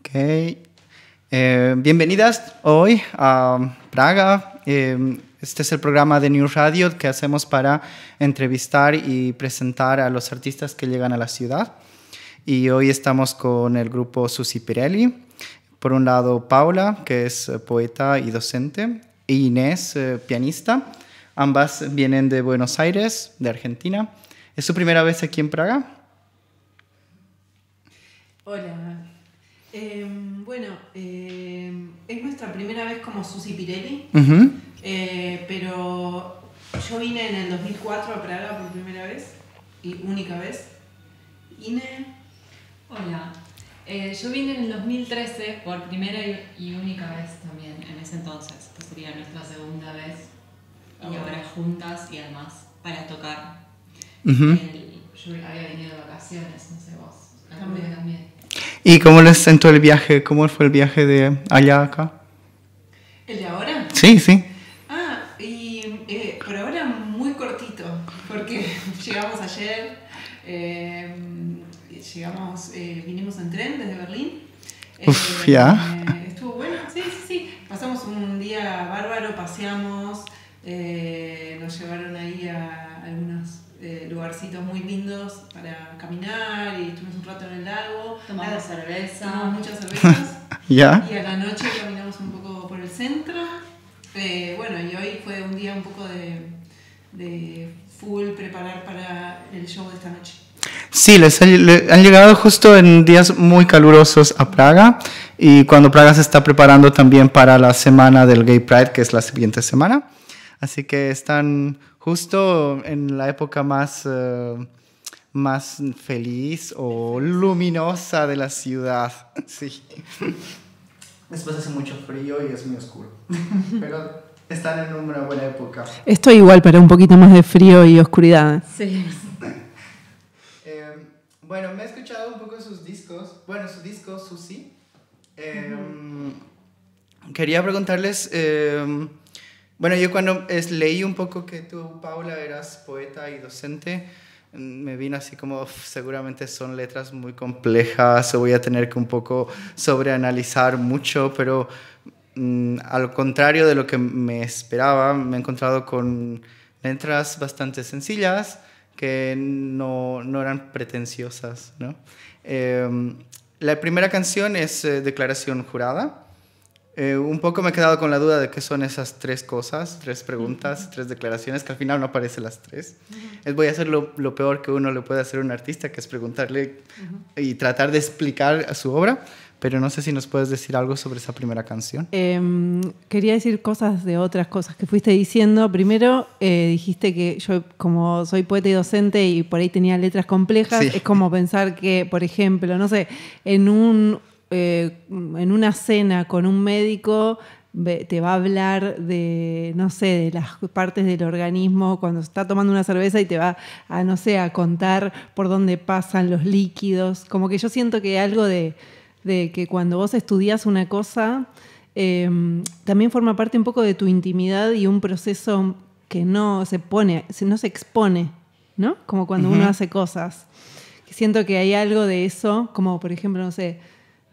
Okay. Eh, bienvenidas hoy a um, Praga. Eh, este es el programa de New Radio que hacemos para entrevistar y presentar a los artistas que llegan a la ciudad. Y hoy estamos con el grupo Susi Pirelli. Por un lado, Paula, que es eh, poeta y docente, e Inés, pianista. Ambas vienen de Buenos Aires, de Argentina. ¿Es su primera vez aquí en Praga? Hola. Em, bueno, em, es nuestra primera vez como Susi Pirelli, eh, pero yo vine en el 2004 a Praga por primera vez y única vez. Ine. Hola. Eh, yo vine en el 2013 por primera y única vez también, en ese entonces, Esta sería nuestra segunda vez y ah, ahora juntas y además para tocar yo había venido de vacaciones, no sé vos. ¿Y cómo les sentó el viaje? ¿Cómo fue el viaje de allá a acá? ¿El de ahora? Sí, sí. Ah, y eh, por ahora muy cortito, porque llegamos ayer, eh, llegamos, eh, vinimos en tren desde Berlín. ya. estuvo bueno, sí, sí, sí. Pasamos un día bárbaro, paseamos, nos llevaron ahí a lugarcitos muy lindos para caminar y estuvimos un rato en el lago. Tomamos cerveza. muchas cervezas. Y a la noche caminamos un poco por el centro. Eh, bueno, y hoy fue un día un poco de, de full preparar para el show de esta noche. Sí, les han llegado justo en días muy calurosos a Praga y cuando Praga se está preparando también para la semana del Gay Pride, que es la siguiente semana. Así que están justo en la época más, eh, más feliz o luminosa de la ciudad. Sí. Después hace mucho frío y es muy oscuro. Pero están en una buena época. Esto igual, pero un poquito más de frío y oscuridad. Sí. Eh, bueno, me he escuchado un poco sus discos. Bueno, sus discos, Susi. Eh, Quería preguntarles. Bueno, yo cuando leí un poco que tú, Paula, eras poeta y docente, mm, me vino así como seguramente son letras muy complejas o voy a tener que un poco sobreanalizar mucho, pero mm, al contrario de lo que me esperaba, me he encontrado con letras bastante sencillas que no, no eran pretenciosas. ¿no? Em, la primera canción es eh, Declaración Jurada eh, un poco me he quedado con la duda de qué son esas tres cosas, tres preguntas, tres declaraciones, que al final no aparecen las tres. voy a hacer lo, peor que uno le puede hacer a un artista, que es preguntarle y tratar de explicar su obra, pero no sé si nos puedes decir algo sobre esa primera canción. Em, quería decir cosas de otras cosas que fuiste diciendo. Primero, eh, dijiste que yo, como soy poeta y docente y por ahí tenía letras complejas, es como pensar que, por ejemplo, no sé, en un eh, en una cena con un médico te va a hablar de, no sé, de las partes del organismo cuando está tomando una cerveza y te va a, no sé, a contar por dónde pasan los líquidos. Como que yo siento que algo de, que cuando vos estudias una cosa, em, también forma parte un poco de tu intimidad y un proceso que no se pone, no se expone, ¿no? Como cuando uno hace cosas. Siento que hay algo de eso, como por ejemplo, no sé,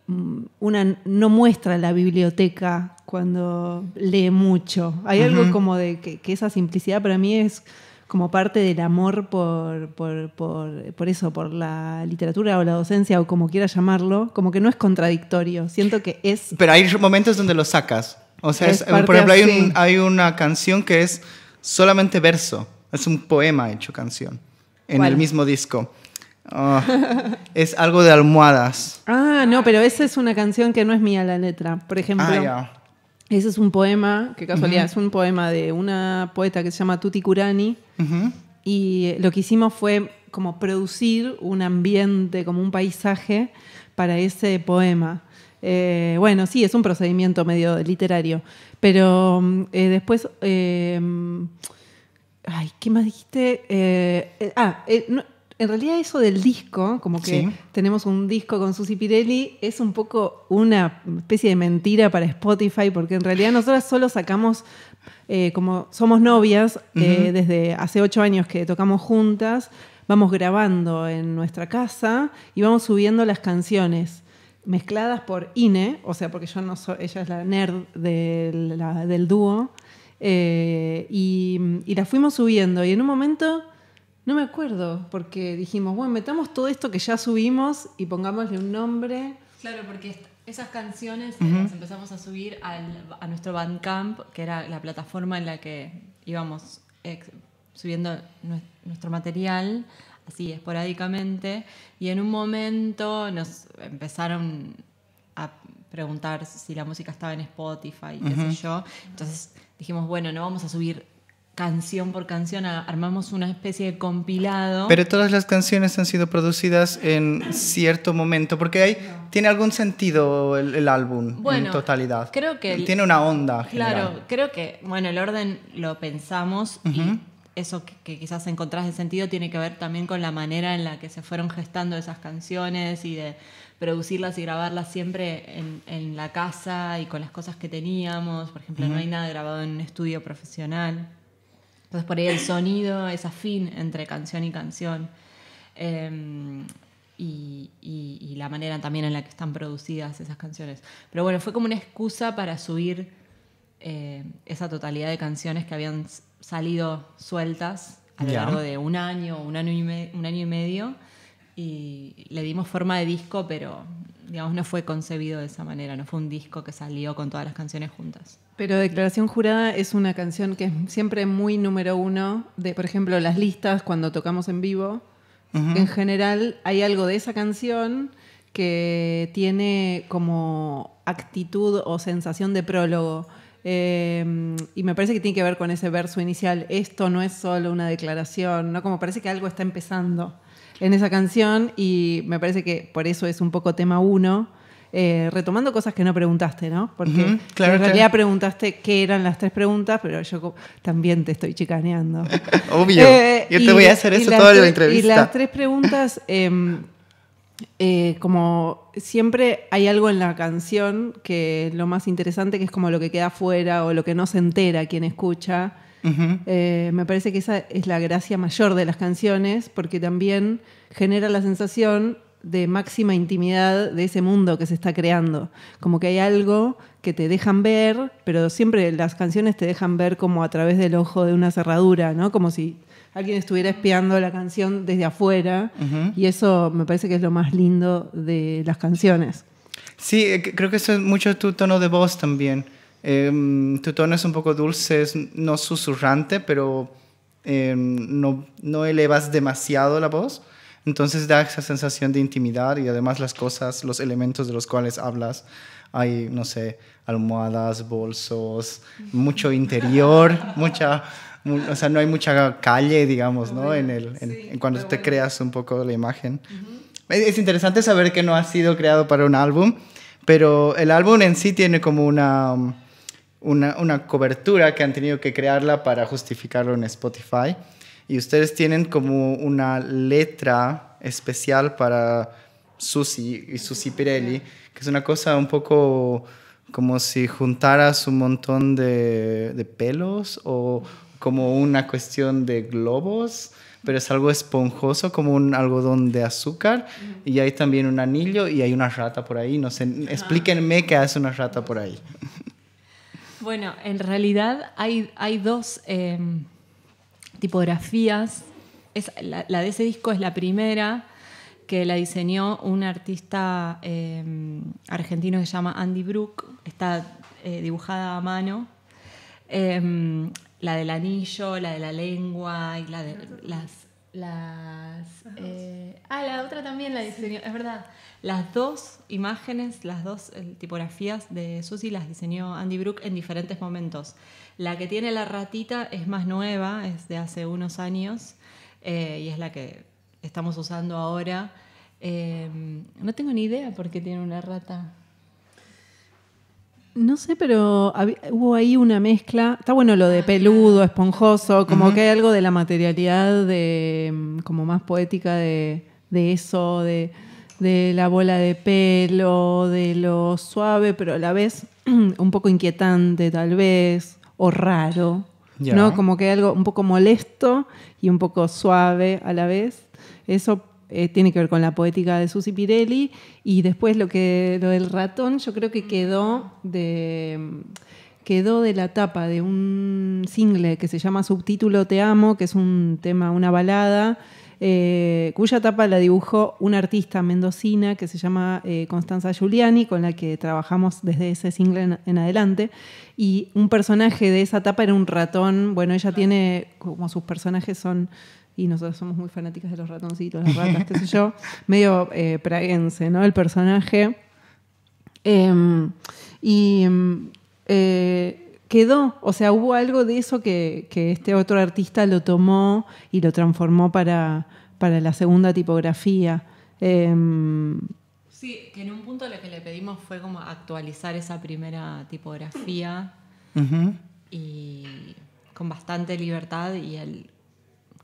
Mm, una no muestra la biblioteca cuando lee mucho. Hay algo como de que, esa simplicidad para mí es como parte del amor por, eso, por la literatura o la docencia o como quiera llamarlo, como que no es contradictorio, siento que es... Pero hay momentos donde lo sacas. O sea, por ejemplo, hay, una canción que es solamente verso, es un poema hecho canción en el mismo disco. Ah, es algo de almohadas. Ah, no, pero esa es una canción que no es mía la letra. Por ah, ejemplo, ah, ese es un poema, que casualidad, es un poema de una poeta que se llama Tuti Kurani. Y lo que hicimos fue como producir un ambiente, como un paisaje para ese poema. Eh, bueno, sí, es un procedimiento medio literario. Pero mm, eh, después. Eh, mm, ay, ¿qué más dijiste? ah, no, en realidad eso del disco, como que tenemos un disco con Susy Pirelli, es un poco una especie de mentira para Spotify, porque en realidad nosotras solo sacamos, eh, como somos novias, eh, desde hace ocho años que tocamos juntas, vamos grabando en nuestra casa y vamos subiendo las canciones mezcladas por Ine, o sea, porque yo no soy, ella es la nerd del, dúo, eh, y las fuimos subiendo y en un momento no me acuerdo, porque dijimos, bueno, metamos todo esto que ya subimos y pongámosle un nombre. Claro, porque esas canciones eh, las empezamos a subir a nuestro Bandcamp, que era la plataforma en la que íbamos subiendo nuestro material, así esporádicamente, y en un momento nos empezaron a preguntar si la música estaba en Spotify, qué sé yo. Entonces dijimos, bueno, no vamos a subir canción por canción, armamos una especie de compilado. Pero todas las canciones han sido producidas en cierto momento, porque hay, tiene algún sentido el, álbum en totalidad. Creo que... tiene una onda. Claro, creo que, bueno, el orden lo pensamos y eso que, quizás encontrás de sentido tiene que ver también con la manera en la que se fueron gestando esas canciones y de producirlas y grabarlas siempre en, la casa y con las cosas que teníamos. Por ejemplo, no hay nada grabado en un estudio profesional. Entonces por ahí el sonido esa fin entre canción y canción. Em, y, la manera también en la que están producidas esas canciones. Pero bueno, fue como una excusa para subir eh, esa totalidad de canciones que habían salido sueltas a lo largo de un año, un un año y medio. Y le dimos forma de disco, pero digamos, no fue concebido de esa manera, no fue un disco que salió con todas las canciones juntas. Pero Declaración Jurada es una canción que es siempre muy número uno de, por ejemplo, las listas cuando tocamos en vivo. En general hay algo de esa canción que tiene como actitud o sensación de prólogo. Em, y me parece que tiene que ver con ese verso inicial, esto no es solo una declaración, ¿no? Como parece que algo está empezando en esa canción y me parece que por eso es un poco tema uno. Eh, retomando cosas que no preguntaste, ¿no? Porque en realidad preguntaste qué eran las tres preguntas, pero yo también te estoy chicaneando. Obvio. Eh, yo te voy a hacer eso toda la entrevista. Y las tres preguntas, em, eh, como siempre hay algo en la canción que lo más interesante, que es como lo que queda afuera o lo que no se entera quien escucha. Eh, me parece que esa es la gracia mayor de las canciones, porque también genera la sensación de máxima intimidad de ese mundo que se está creando. Como que hay algo que te dejan ver, pero siempre las canciones te dejan ver como a través del ojo de una cerradura, ¿no? Como si alguien estuviera espiando la canción desde afuera. Y eso me parece que es lo más lindo de las canciones. Sí, eh, creo que eso es mucho tu tono de voz también. Em, tu tono es un poco dulce, no susurrante, pero em, no, elevas demasiado la voz. Entonces da esa sensación de intimidad y además las cosas, los elementos de los cuales hablas. Hay, no sé, almohadas, bolsos, mucho interior, mucha... O sea, no hay mucha calle, digamos, ¿no? En el, cuando te creas un poco la imagen. es interesante saber que no ha sido creado para un álbum, pero el álbum en sí tiene como una um, una, cobertura que han tenido que crearla para justificarlo en Spotify. Y ustedes tienen como una letra especial para Susi y Susi Pirelli, que es una cosa un poco como si juntaras un montón de, pelos o como una cuestión de globos pero es algo esponjoso, como un algodón de azúcar. Y hay también un anillo y hay una rata por ahí. No sé, ah. explíquenme qué es una rata por ahí. Bueno, en realidad hay, hay dos em, tipografías. la, de ese disco es la primera que la diseñó un artista em, argentino que se llama Andy Brook. Está eh, dibujada a mano. Em, la del anillo, la de la lengua y la de las las. Eh, ah, la otra también la diseñó, es verdad. Las dos imágenes, las dos eh, tipografías de Susi las diseñó Andy Brook en diferentes momentos. La que tiene la ratita es más nueva, es de hace unos años eh, y es la que estamos usando ahora. Em, no tengo ni idea por qué tiene una rata. No sé, pero hubo ahí una mezcla. Está bueno lo de ah, peludo, esponjoso, como que hay algo de la materialidad de, mm, como más poética de, eso, de, la bola de pelo, de lo suave, pero a la vez un poco inquietante tal vez, o raro. ¿no? Como que hay algo un poco molesto y un poco suave a la vez. Eso eh, tiene que ver con la poética de Susi Pirelli. Y después lo, que, del ratón, yo creo que quedó de quedó de la tapa de un single que se llama Subtítulo Te Amo, que es un tema, una balada, eh, cuya tapa la dibujó una artista mendocina que se llama eh, Constanza Giuliani, con la que trabajamos desde ese single en, adelante. Y un personaje de esa tapa era un ratón. Bueno, ella tiene, como sus personajes son y nosotros somos muy fanáticas de los ratoncitos, las ratas, qué sé yo, medio eh, praguense, ¿no? El personaje. Em, y em, eh, quedó, o sea, hubo algo de eso que, este otro artista lo tomó y lo transformó para, para la segunda tipografía. Em, sí, que en un punto lo que le pedimos fue como actualizar esa primera tipografía y con bastante libertad y el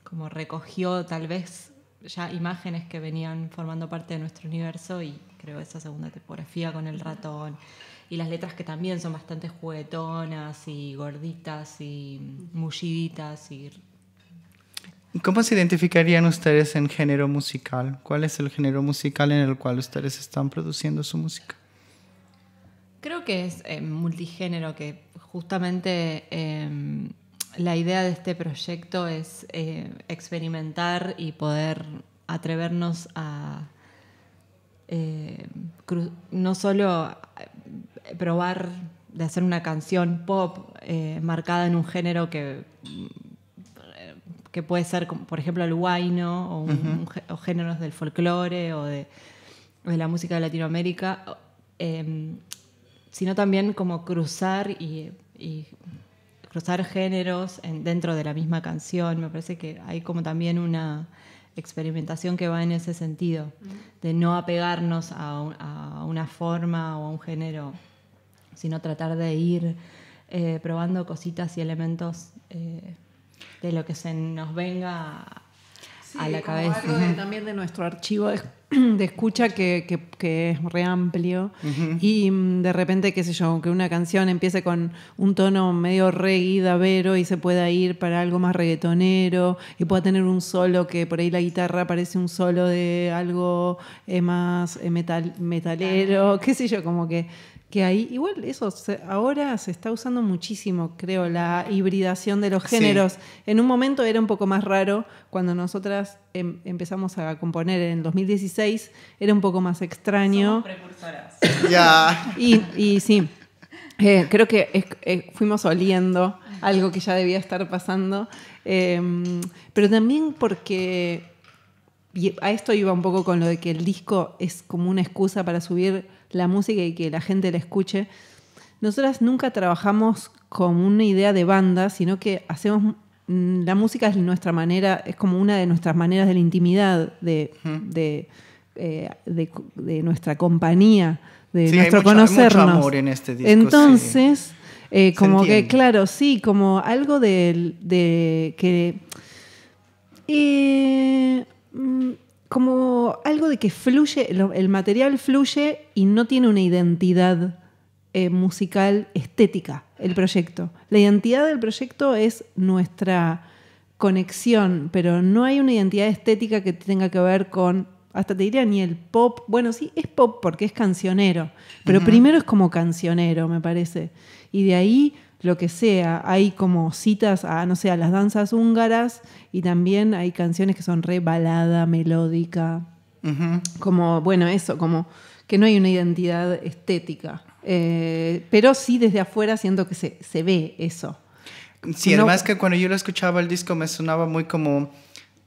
como recogió tal vez ya imágenes que venían formando parte de nuestro universo y creo esa segunda tipografía con el ratón y las letras que también son bastante juguetonas y gorditas y mulliditas y ¿Cómo se identificarían ustedes en género musical? ¿Cuál es el género musical en el cual ustedes están produciendo su música? Creo que es eh, multigénero, que justamente em, la idea de este proyecto es eh, experimentar y poder atrevernos a eh, no solo eh, probar de hacer una canción pop marcada en un género que, que puede ser, por ejemplo, el guayno o, géneros del folclore o de, la música de Latinoamérica, em, sino también como cruzar y cruzar géneros dentro de la misma canción. Me parece que hay como también una experimentación que va en ese sentido, de no apegarnos a, una forma o a un género, sino tratar de ir eh, probando cositas y elementos eh, de lo que se nos venga a la cabeza. Algo también de nuestro archivo de, escucha que, que, es reamplio Y mm, de repente, qué sé yo, que una canción empiece con un tono medio reguida, y se pueda ir para algo más reggaetonero, y pueda tener un solo que por ahí la guitarra parece un solo de algo eh, más eh, metal, metalero, qué sé yo, como que que ahí, igual eso ahora se está usando muchísimo, creo, la hibridación de los géneros. En un momento era un poco más raro, cuando nosotras em, empezamos a componer en 2016, era un poco más extraño. Y, sí, eh, creo que eh, fuimos oliendo algo que ya debía estar pasando, em, pero también porque... a esto iba un poco con lo de que el disco es como una excusa para subir la música y que la gente la escuche. Nosotras nunca trabajamos como una idea de banda, sino que hacemos mm, la música es nuestra manera, es como una de nuestras maneras de la intimidad, de, eh, de, de, nuestra compañía, de nuestro conocernos. amor en este disco, Entonces, eh, como que, claro, sí, como algo de, que. Eh, mm, como algo de que fluye, el material fluye y no tiene una identidad eh, musical estética, el proyecto. La identidad del proyecto es nuestra conexión, pero no hay una identidad estética que tenga que ver con, hasta te diría ni el pop, bueno, sí, es pop porque es cancionero, pero primero es como cancionero, me parece. Y de ahí lo que sea. Hay como citas a, no sé, a las danzas húngaras y también hay canciones que son re balada, melódica. Como, bueno, eso, como que no hay una identidad estética. Eh, pero sí desde afuera siento que se, se ve eso. Sí, además que cuando yo lo escuchaba el disco me sonaba muy como...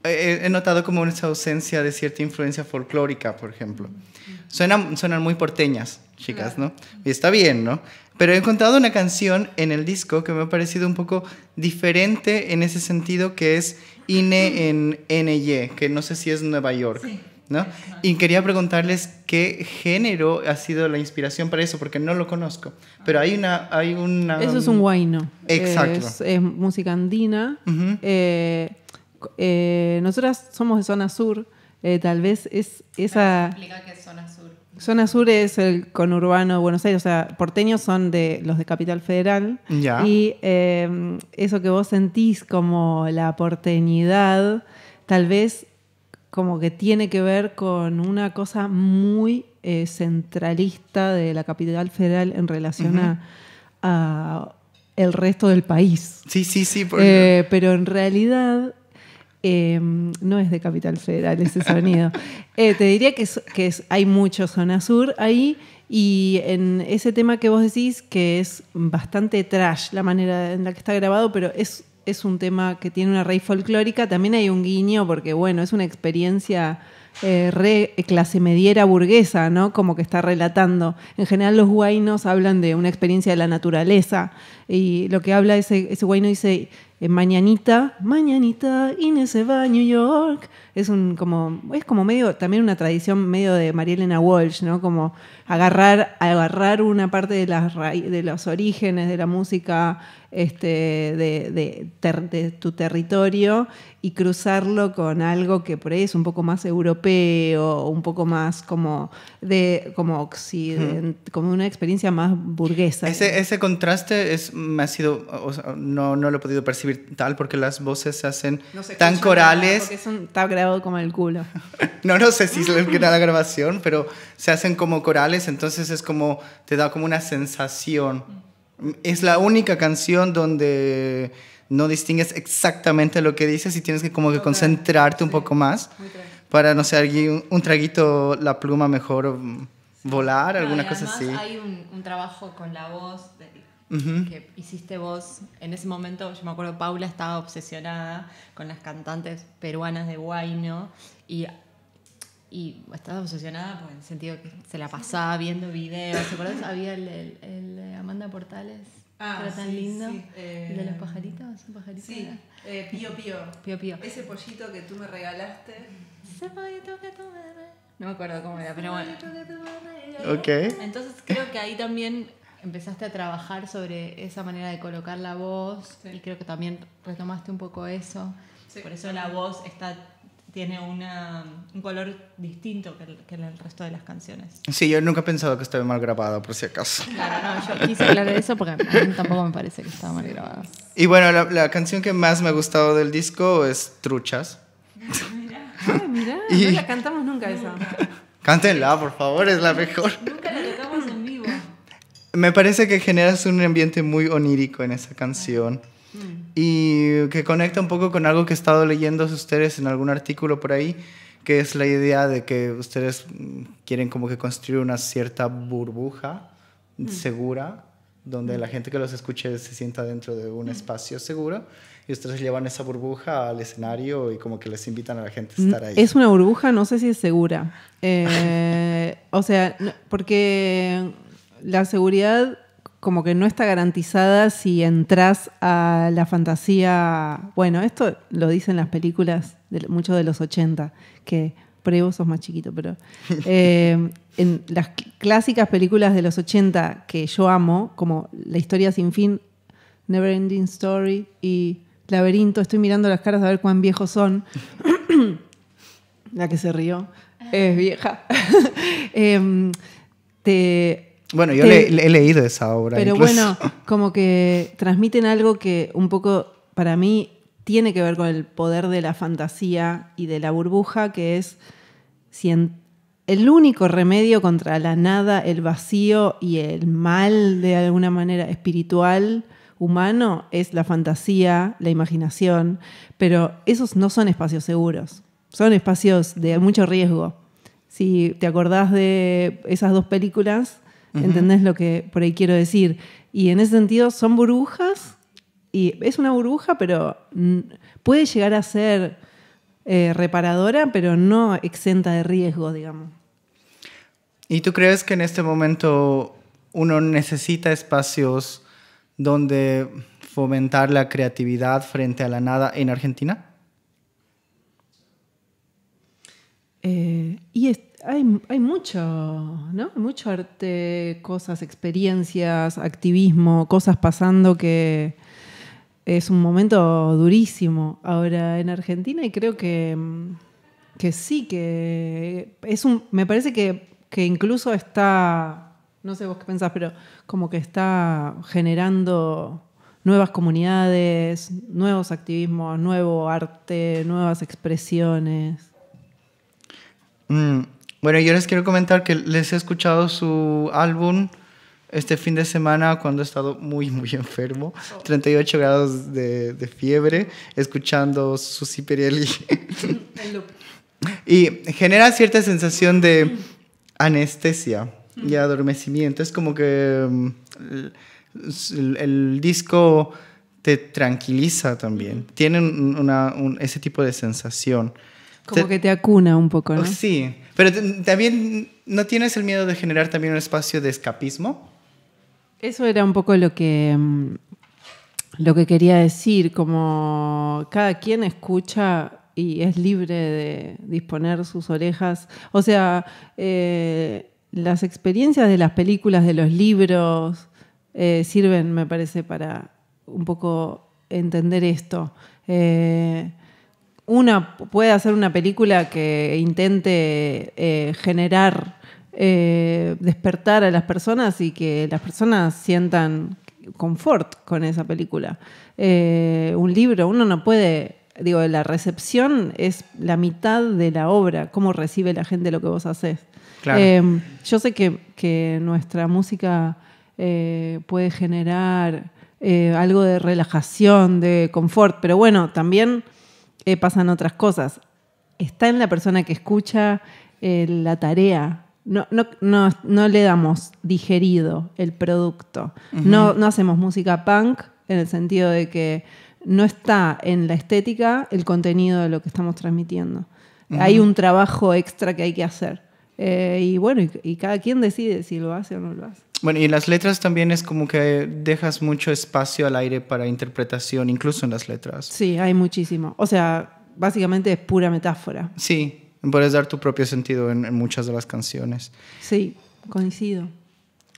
Eh, eh, he notado como esa ausencia de cierta influencia folclórica, por ejemplo. Suenan, suenan muy porteñas, chicas, ¿no? Y está bien, ¿no? Pero he encontrado una canción en el disco que me ha parecido un poco diferente en ese sentido, que es INE en NY, que no sé si es Nueva York. ¿no? Y quería preguntarles qué género ha sido la inspiración para eso, porque no lo conozco. Pero hay una... Hay una eso es um, un guayno. Exacto. Es, música andina. Eh, eh, nosotras somos de zona sur. Eh, tal vez es esa... Explica qué es zona sur. Zona Sur es el conurbano de Buenos Aires, o sea, porteños son de los de Capital Federal. Y em, eso que vos sentís como la porteñidad, tal vez como que tiene que ver con una cosa muy eh, centralista de la Capital Federal en relación a, el resto del país. Sí, sí, sí. Eh, pero en realidad Em, no es de Capital Federal ese sonido. Eh, te diría que, hay mucho zona sur ahí y en ese tema que vos decís que es bastante trash la manera en la que está grabado, pero es, un tema que tiene una raíz folclórica, también hay un guiño porque bueno, es una experiencia... Eh, re clase mediera burguesa, ¿no? Como que está relatando. En general los guainos hablan de una experiencia de la naturaleza y lo que habla ese, ese guaino dice, Mañanita, mañanita, Inés se va a New York es un como es como medio también una tradición medio de Marielena Walsh, ¿no? Como agarrar agarrar una parte de las de los orígenes de la música este de, de, tu territorio y cruzarlo con algo que por ahí es un poco más europeo, un poco más como de como como una experiencia más burguesa. Ese, ese contraste es me ha sido no, no lo he podido percibir tal porque las voces se hacen tan corales. Es un como el culo. no, no sé si es la grabación, pero se hacen como corales, entonces es como, te da como una sensación. Es la única canción donde no distingues exactamente lo que dices y tienes que como que concentrarte un poco más para, no sé, un, un traguito, la pluma mejor mm, volar, alguna cosa así. Hay un, trabajo con la voz, de, que hiciste vos. En ese momento, yo me acuerdo, Paula estaba obsesionada con las cantantes peruanas de Guayno y, y estaba obsesionada En el sentido que se la pasaba viendo videos. ¿Se acuerdas? Había el, el, Amanda Portales. Ah, era tan lindo. Sí. Eh, de los eh, pajaritos? ¿Un pajarito sí, eh, Pío Pío. Pío Pío. Ese pollito que tú me regalaste. Ese pollito que tú me No me acuerdo cómo era, pero bueno. Ok. Entonces creo que ahí también empezaste a trabajar sobre esa manera de colocar la voz y creo que también retomaste un poco eso. Por eso la voz está tiene un color distinto que el, el, resto de las canciones. Sí, yo nunca he pensado que estaba mal grabado, por si acaso. Claro, no, yo quise hablar de eso porque tampoco me parece que estaba mal grabado. Y bueno, la, canción que más me ha gustado del disco es Truchas. Mirá, ah, mirá, y... no la cantamos nunca esa. Cántenla, por favor, es la mejor. Nunca la me parece que generas un ambiente muy onírico en esa canción mm. y que conecta un poco con algo que he estado leyendo ustedes en algún artículo por ahí, que es la idea de que ustedes mm, quieren como que construir una cierta burbuja mm. segura, donde la gente que los escuche se sienta dentro de un espacio seguro y ustedes llevan esa burbuja al escenario y como que les invitan a la gente a estar ahí. Es una burbuja, no sé si es segura. Eh, o sea, porque la seguridad como que no está garantizada si entras a la fantasía. Bueno, esto lo dicen las películas de muchos de los 80, que por vos sos más chiquito, pero eh, en las clásicas películas de los 80 que yo amo, como La historia sin fin, Never Ending Story y Laberinto, estoy mirando las caras a ver cuán viejos son. la que se rió es vieja. Em, te bueno, yo eh, he leído esa obra. Pero bueno, como que transmiten algo que un poco para mí tiene que ver con el poder de la fantasía y de la burbuja, que es el único remedio contra la nada, el vacío y el mal de alguna manera espiritual humano es la fantasía, la imaginación, pero esos no son espacios seguros, son espacios de mucho riesgo. Si te acordás de esas dos películas, ¿Entendés lo que por ahí quiero decir? Y en ese sentido son burbujas y es una burbuja, pero puede llegar a ser eh, reparadora, pero no exenta de riesgo, digamos. ¿Y tú crees que en este momento uno necesita espacios donde fomentar la creatividad frente a la nada en Argentina? Eh, y esto... Hay, mucho, ¿no? Mucho arte, cosas, experiencias, activismo, cosas pasando que es un momento durísimo ahora en Argentina y creo que, que sí, que es un, me parece que, incluso está, no sé vos qué pensás, pero como que está generando nuevas comunidades, nuevos activismos, nuevo arte, nuevas expresiones. Mm, bueno, yo les quiero comentar que les he escuchado su álbum este fin de semana cuando he estado muy, muy enfermo, 38 grados de, fiebre, escuchando su Perelli. y genera cierta sensación de anestesia y adormecimiento. Es como que mm, el, disco te tranquiliza también. Tiene ese tipo de sensación. Como que te acuna un poco, ¿no? Sí, pero también no tienes el miedo de generar también un espacio de escapismo. Eso era un poco lo que, mm, lo que quería decir, como cada quien escucha y es libre de disponer sus orejas. O sea, eh, las experiencias de las películas, de los libros, eh, sirven, me parece, para un poco entender esto. Eh, una puede hacer una película que intente eh, generar, eh, despertar a las personas y que las personas sientan confort con esa película. Eh, un libro, uno no puede, digo, la recepción es la mitad de la obra, cómo recibe la gente lo que vos haces. yo sé que, que nuestra música puede generar algo de relajación, de confort, pero bueno, también eh, pasan otras cosas. Está en la persona que escucha eh, la tarea. No, no, le damos digerido el producto. no, no hacemos música punk en el sentido de que no está en la estética el contenido de lo que estamos transmitiendo. Hay un trabajo extra que hay que hacer. Eh, y bueno, y, cada quien decide si lo hace o no lo hace. Bueno, y las letras también es como que dejas mucho espacio al aire para interpretación, incluso en las letras. Sí, hay muchísimo. O sea, básicamente es pura metáfora. Sí, puedes dar tu propio sentido en, muchas de las canciones. Sí, coincido.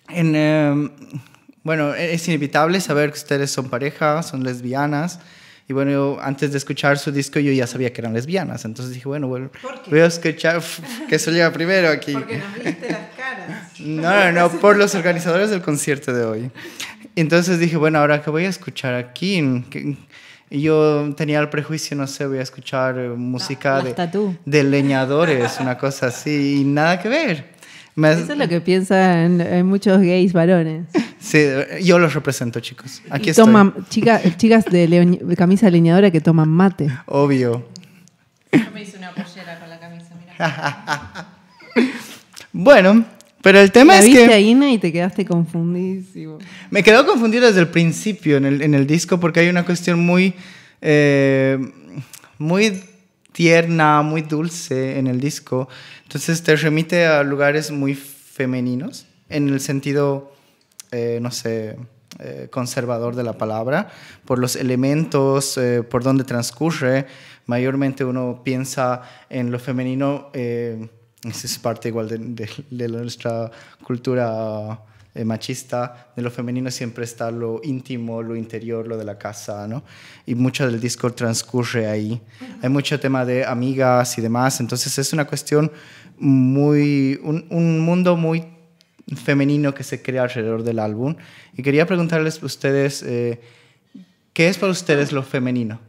En, em, bueno, e, es inevitable saber que ustedes son pareja, son lesbianas. Y bueno, antes de escuchar su disco yo ya sabía que eran lesbianas. Entonces dije, bueno, bueno voy a escuchar que eso llega primero aquí. Porque nos viste no, no, no, por los organizadores del concierto de hoy. Entonces dije, bueno, ahora que voy a escuchar aquí, yo tenía el prejuicio, no sé, voy a escuchar eh, música de, de, leñadores, una cosa así, y nada que ver. Eso es lo que piensan en eh, muchos gays varones. Sí, yo los represento, chicos. Aquí toman, chicas de, de, camisa leñadora que toman mate. Obvio. Yo me hice una pollera con la camisa, mira. bueno, pero el tema es a Ina y te quedaste confundidísimo. Me quedó confundido desde el principio en el, en el disco porque hay una cuestión muy. Eh, muy tierna, muy dulce en el disco. Entonces te remite a lugares muy femeninos en el sentido, eh, no sé, eh, conservador de la palabra, por los elementos, por donde transcurre. Mayormente uno piensa en lo femenino esa es parte igual de, nuestra cultura eh, machista. De lo femenino siempre está lo íntimo, lo interior, lo de la casa, ¿no? Y mucho del disco transcurre ahí. Hay mucho tema de amigas y demás, entonces es una cuestión muy, un, mundo muy femenino que se crea alrededor del álbum. Y quería preguntarles a ustedes, eh, ¿qué es para ustedes lo femenino?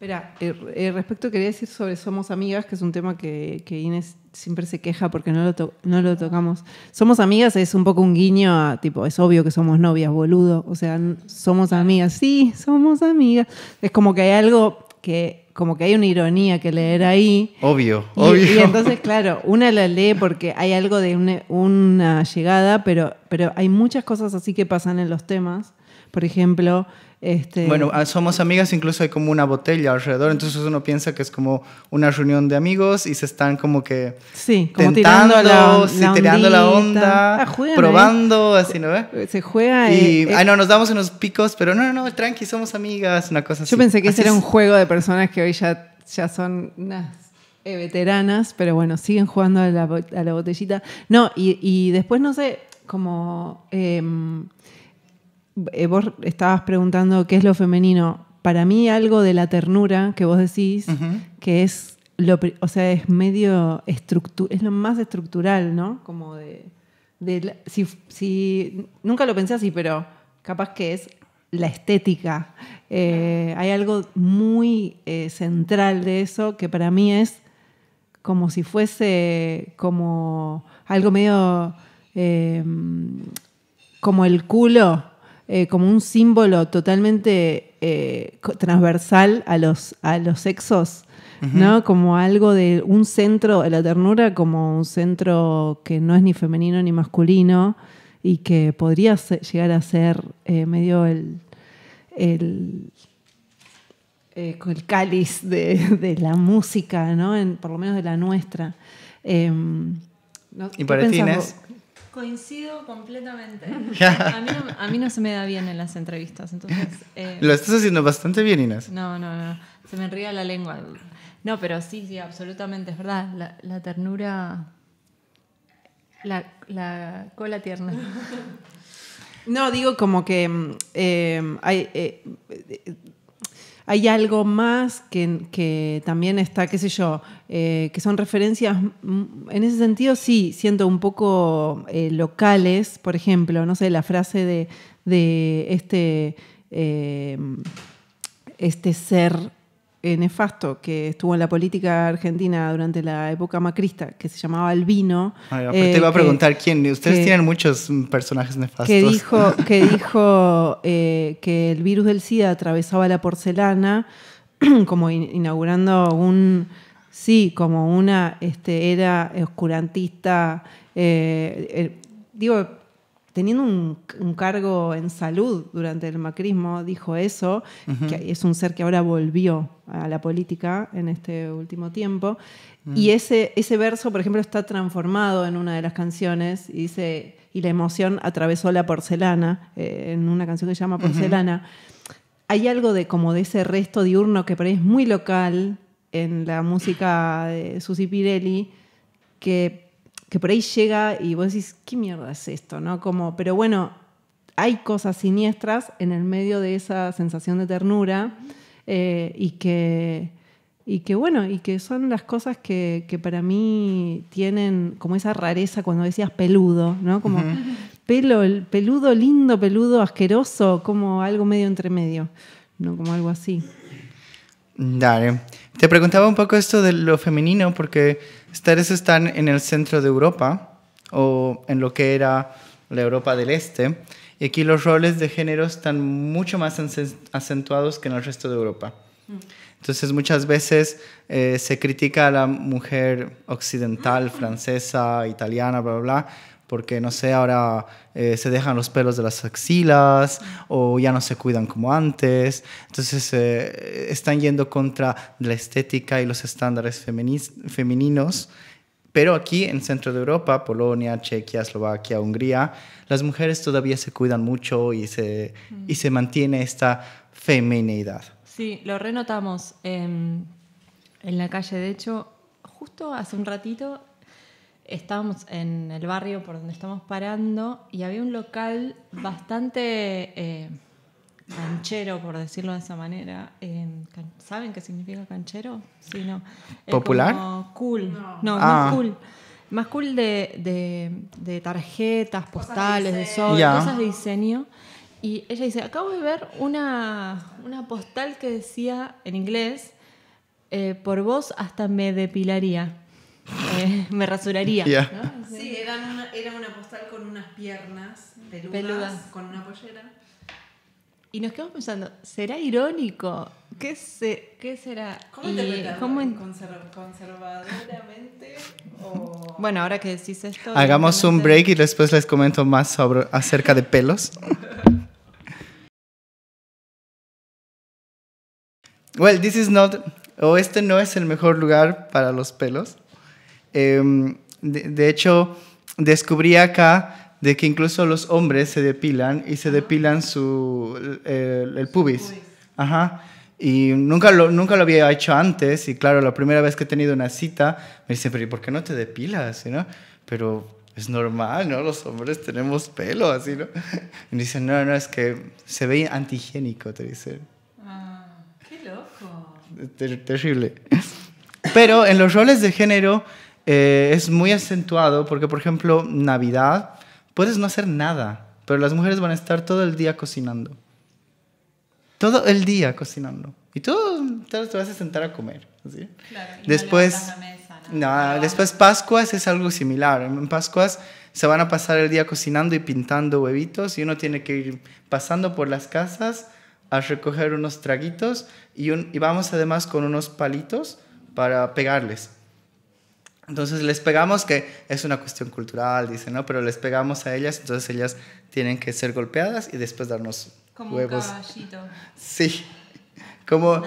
Espera, eh, eh, respecto quería decir sobre Somos Amigas, que es un tema que, Inés siempre se queja porque no lo, no lo tocamos. Somos Amigas es un poco un guiño a, tipo, es obvio que somos novias, boludo. O sea, somos amigas, sí, somos amigas. Es como que hay algo que como que hay una ironía que leer ahí. Obvio, obvio. Y entonces, claro, una la lee porque hay algo de una, llegada, pero, pero hay muchas cosas así que pasan en los temas. Por ejemplo, este, bueno, ah, somos amigas, incluso hay como una botella alrededor, entonces uno piensa que es como una reunión de amigos y se están como que sí, como la, onda, ah, ¿eh? probando, así, ¿no eh, Se juega. Y eh, ah, no, nos damos unos picos, pero no, no, no, tranqui, somos amigas, una cosa así. Yo pensé que ese era un juego de personas que hoy ya, ya son unas veteranas, pero bueno, siguen jugando a la, botellita. No, y, después no sé, como. Em, eh, vos estabas preguntando qué es lo femenino. Para mí algo de la ternura que vos decís, que es, lo, o sea, es medio es lo más estructural, ¿no? Como si, nunca lo pensé así, pero capaz que es la estética. Eh, hay algo muy eh, central de eso que para mí es como si fuese como algo medio como el culo eh, como un símbolo totalmente eh, transversal a los, a los sexos, ¿no? Como algo de un centro, de la ternura como un centro que no es ni femenino ni masculino y que podría llegar a ser eh, medio el, el, cáliz de, la música, ¿no? por lo menos de la nuestra. Em, y para Coincido completamente. A mí, no, se me da bien en las entrevistas, entonces... Eh, Lo estás haciendo bastante bien, Inés. No, no, no. Se me enría la lengua. No, pero sí, sí, absolutamente, es verdad. La, ternura... La, cola tierna. No, digo como que mm, eh, hay... Eh, hay algo más que, que también está, qué sé yo, eh, que son referencias, mm, en ese sentido sí, siento un poco eh, locales, por ejemplo, no sé, la frase de, este, eh, este ser eh, nefasto que estuvo en la política argentina durante la época macrista, que se llamaba Albino. vino. Eh, te iba a preguntar quién. Ustedes tienen muchos personajes nefastos. Que dijo, que, dijo eh, que el virus del SIDA atravesaba la porcelana, como inaugurando un. Sí, como una este, era oscurantista. digo, teniendo un, cargo en salud durante el macrismo, dijo eso, que es un ser que ahora volvió a la política en este último tiempo. Mm. Y ese, ese verso, por ejemplo, está transformado en una de las canciones y dice, y la emoción atravesó la porcelana, eh, en una canción que se llama Porcelana. Hay algo de como de ese resto diurno que por es muy local en la música de Susy Pirelli, que que por ahí llega y vos decís, ¿qué mierda es esto? ¿No? Como, pero bueno, hay cosas siniestras en el medio de esa sensación de ternura eh, y que y que bueno, y que son las cosas que, que, para mí tienen como esa rareza cuando decías peludo, ¿no? Como pelo, peludo lindo, peludo asqueroso, como algo medio entre medio, ¿no? Como algo así. Dale. Te preguntaba un poco esto de lo femenino, porque Ustedes están en el centro de Europa o en lo que era la Europa del Este y aquí los roles de género están mucho más acentuados que en el resto de Europa. Mm. Entonces muchas veces eh, se critica a la mujer occidental, mm. francesa, italiana, bla, bla, porque no sé, ahora eh, se dejan los pelos de las axilas o ya no se cuidan como antes. Entonces eh, están yendo contra la estética y los estándares femeninos. Pero aquí en centro de Europa, Polonia, Chequia, Eslovaquia, Hungría, las mujeres todavía se cuidan mucho y se, y se mantiene esta feminidad. Sí, lo renotamos em, en la calle. De hecho, justo hace un ratito estábamos en el barrio por donde estamos parando y había un local bastante eh, canchero, por decirlo de esa manera. ¿Saben qué significa canchero? Sí, no. ¿Popular? cool. No, ah. más cool. Más cool de, tarjetas, postales, de, sol, cosas de diseño. Y ella dice, acabo de ver una, postal que decía en inglés, eh, por vos hasta me depilaría. Eh, me rasuraría. Sí, era una postal con unas piernas peludas, con una pollera. Y nos quedamos pensando, ¿será irónico? ¿Qué, se, qué será? ¿Cómo interpretarlo? ¿Conservadoramente? Bueno, ahora que decís esto... Hagamos un break y después les comento más sobre, acerca de pelos. well, this is not... O este no es el mejor lugar para los pelos. Em, de, hecho, descubrí acá de que incluso los hombres se depilan y se ah. depilan su, el pubis. Ajá. Y nunca lo, nunca lo había hecho antes. Y claro, la primera vez que he tenido una cita, me dicen, pero ¿y por qué no te depilas? Pero es normal, ¿no? Los hombres tenemos pelo, así, ¿no? Y dicen, no, no, es que se ve antihigiénico, te dicen. Ah, qué loco. terrible. Pero en los roles de género eh, es muy acentuado porque, por ejemplo, Navidad, puedes no hacer nada, pero las mujeres van a estar todo el día cocinando. Todo el día cocinando. Y tú te, vas a sentar a comer. después, no después Pascuas es algo similar. En Pascuas se van a pasar el día cocinando y pintando huevitos y uno tiene que ir pasando por las casas a recoger unos traguitos y vamos además con unos palitos para pegarles entonces les pegamos que es una cuestión cultural, dicen, ¿no? Pero les pegamos a ellas, entonces ellas tienen que ser golpeadas y después darnos como huevos. Un caballito. Sí. Como,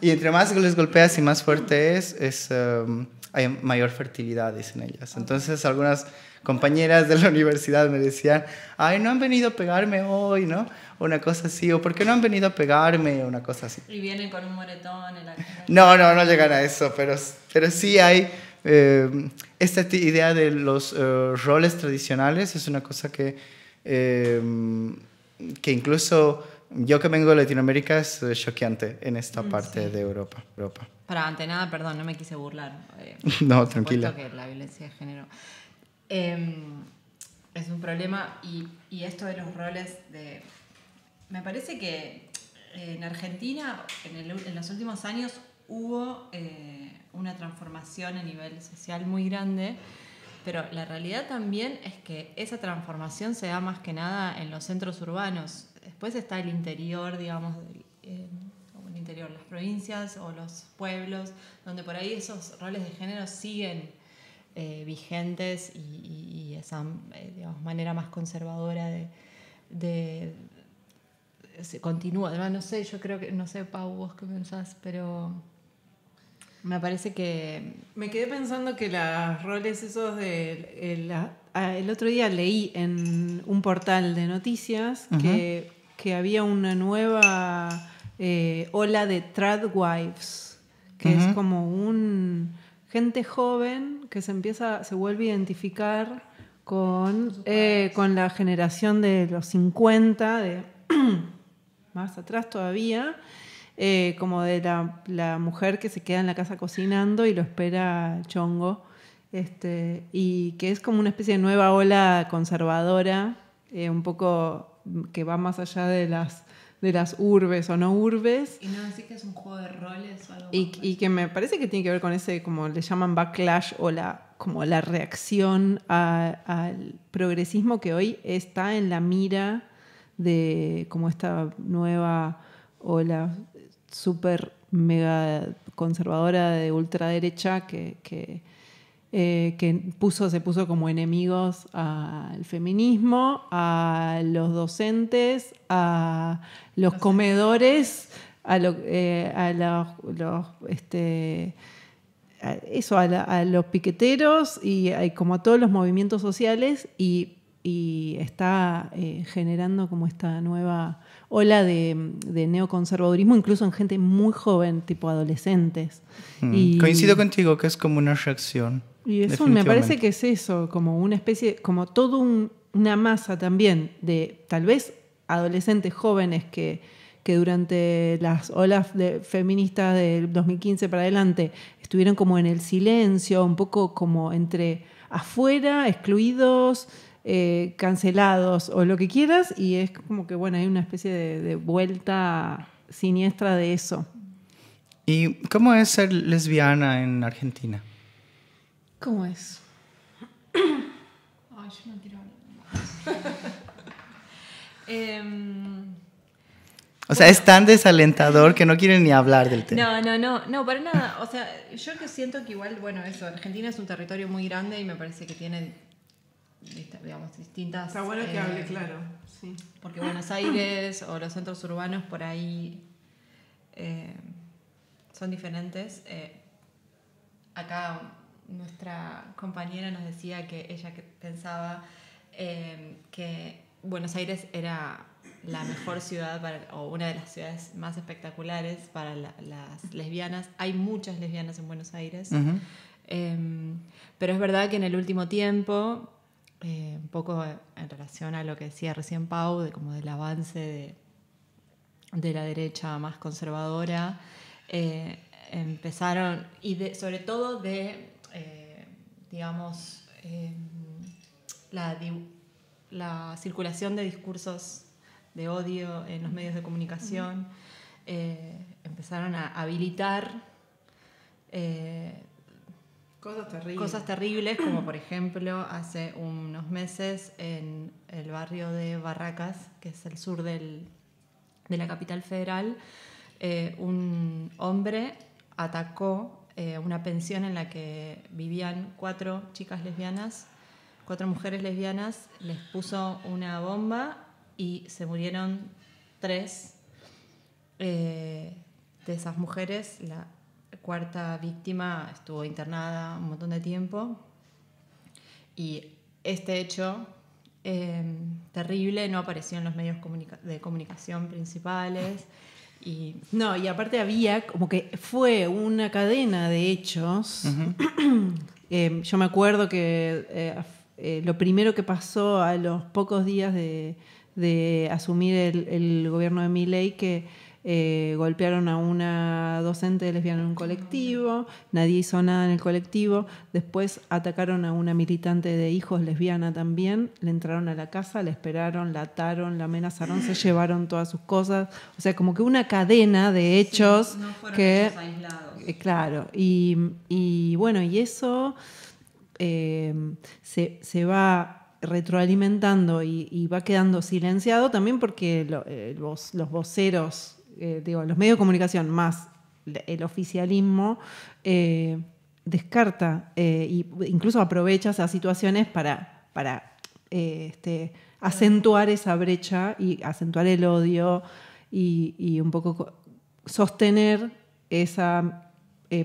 y entre más les golpeas y más fuerte es, es em, hay mayor fertilidad, dicen ellas. Entonces algunas compañeras de la universidad me decían, ay, no han venido a pegarme hoy, ¿no? Una cosa así, o ¿por qué no han venido a pegarme? Una cosa así. Y vienen con un moretón en la cara. No, no, no llegan a eso, pero, pero sí hay eh, esta idea de los eh, roles tradicionales es una cosa que, em, que incluso yo que vengo de Latinoamérica es choqueante en esta mm, parte de Europa, Europa. Para ante nada, perdón, no me quise burlar. Eh, no, tranquila. la violencia de género em, es un problema y, y, esto de los roles de... Me parece que en Argentina en, en los últimos años hubo una transformación a nivel social muy grande, pero la realidad también es que esa transformación se da más que nada en los centros urbanos. Después está el interior, digamos, eh, el interior, las provincias o los pueblos, donde por ahí esos roles de género siguen eh, vigentes y, esa eh, manera más conservadora de, se continúa. Además, no sé, yo creo que, no sé, Pau, vos qué pensás, pero me parece que... Me quedé pensando que los roles esos de... Ah, el, otro día leí en un portal de noticias que, había una nueva eh, ola de tradwives, que es como un... gente joven que se empieza, se vuelve a identificar con, con eh, la generación de los 50, de más atrás todavía, eh, como de la, mujer que se queda en la casa cocinando y lo espera Chongo, este, y que es como una especie de nueva ola conservadora, eh, un poco que va más allá de las de las urbes o no urbes. Y no decir que es un juego de roles Y, que me parece que tiene que ver con ese, como le llaman backlash o la, como la reacción al progresismo que hoy está en la mira de como esta nueva ola súper mega conservadora de ultraderecha que, eh, que, puso, se puso como enemigos al feminismo, a los docentes, a los comedores, a, eh, los, este, eso, a, los piqueteros y, eh, como a todos los movimientos sociales y, está generando como esta nueva ola de, neoconservadurismo, incluso en gente muy joven, tipo adolescentes. Mm, coincido contigo que es como una reacción. Y eso me parece que es eso, como una especie, como toda una masa también de tal vez adolescentes jóvenes que, que durante las olas feministas del 2015 para adelante estuvieron como en el silencio, un poco como entre afuera, excluidos, eh, cancelados o lo que quieras, y es como que, bueno, hay una especie de, vuelta siniestra de eso. ¿Y cómo es ser lesbiana en Argentina? ¿Cómo es? Ay, yo em, o sea, es tan desalentador que no quieren ni hablar del tema. No, no, no, no, para nada. O sea, yo que siento que igual, bueno, eso, Argentina es un territorio muy grande y me parece que tiene digamos, distintas... Está bueno que hable, eh, claro, Porque Buenos Aires o los centros urbanos por ahí eh, son diferentes. Eh, acá nuestra compañera nos decía que ella pensaba que Buenos Aires era la mejor ciudad o una de las ciudades más espectaculares para las lesbianas. Hay muchas lesbianas en Buenos Aires. Em, pero es verdad que en el último tiempo eh, un poco en relación a lo que decía recién Pau, de como del avance de, de la derecha más conservadora, eh, empezaron, y sobre todo de, eh, digamos, em, la, la, circulación de discursos de odio en los medios de comunicación, empezaron a habilitar Cosas terribles. como por ejemplo hace unos meses en el barrio de Barracas, que es el sur del, de la capital federal, eh, un hombre atacó eh, una pensión en la que vivían cuatro chicas lesbianas, cuatro mujeres lesbianas, les puso una bomba y se murieron tres eh, de esas mujeres. La, cuarta víctima estuvo internada un montón de tiempo y este hecho em, terrible no apareció en los medios de comunicación principales. Y, no, y aparte había como que fue una cadena de hechos. Em, yo me acuerdo que eh, eh, lo primero que pasó a los pocos días de, asumir el, gobierno de Miley que eh, golpearon a una docente lesbiana en un colectivo, nadie hizo nada en el colectivo, después atacaron a una militante de hijos lesbiana también, le entraron a la casa, la esperaron, la ataron, la amenazaron, se llevaron todas sus cosas, o sea, como que una cadena de hechos que... Eh, claro, y, bueno, y eso eh, se, va retroalimentando y, va quedando silenciado también porque los, los voceros eh, los medios de comunicación más el oficialismo eh, descarta e incluso aprovecha esas situaciones para, este, acentuar esa brecha y acentuar el odio y, un poco sostener esa